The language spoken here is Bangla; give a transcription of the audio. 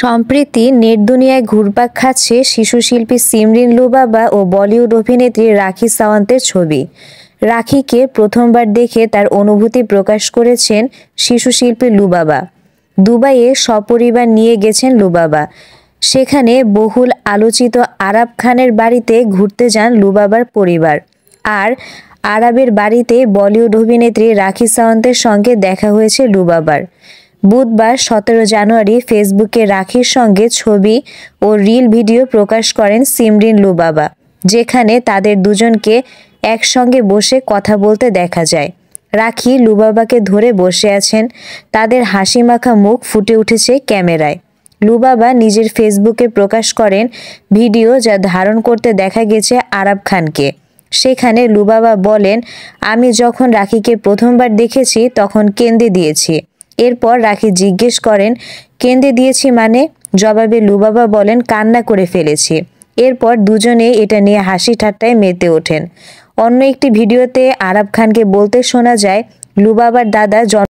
সম্প্রতি নেট দুনিয়ায় ঘুরপাক খাচ্ছে শিশু শিল্পী সিমরিন লুবাবা ও বলিউড অভিনেত্রী রাখি সাওয়ান্তের ছবি রাখিকে প্রথমবার দেখে তার অনুভূতি প্রকাশ করেছেন শিশু শিল্পী লুবাবা দুবাইয়ে সপরিবার নিয়ে গেছেন লুবাবা সেখানে বহুল আলোচিত আরাব খানের বাড়িতে ঘুরতে যান লুবাবার পরিবার আর আরবের বাড়িতে বলিউড অভিনেত্রী রাখি সাওয়ান্তের সঙ্গে দেখা হয়েছে লুবাবার বুধবার সতেরো জানুয়ারি ফেসবুকে রাখির সঙ্গে ছবি ও রিল ভিডিও প্রকাশ করেন সিমরিন লুবাবা যেখানে তাদের দুজনকে একসঙ্গে বসে কথা বলতে দেখা যায় রাখি লুবাবাকে ধরে বসে আছেন তাদের হাসি মাখা মুখ ফুটে উঠেছে ক্যামেরায় লুবাবা নিজের ফেসবুকে প্রকাশ করেন ভিডিও যা ধারণ করতে দেখা গেছে আরব খানকে সেখানে লুবাবা বলেন আমি যখন রাখিকে প্রথমবার দেখেছি তখন কেন্দ্রে দিয়েছি এরপর রাখি জিজ্ঞেস করেন কেন্দে দিয়েছি মানে জবাবে লুবাবা বলেন কান্না করে ফেলেছি এরপর দুজনে এটা নিয়ে হাসি ঠাট্টায় মেতে ওঠেন অন্য একটি ভিডিওতে আরব খানকে বলতে শোনা যায় লুবাবার দাদা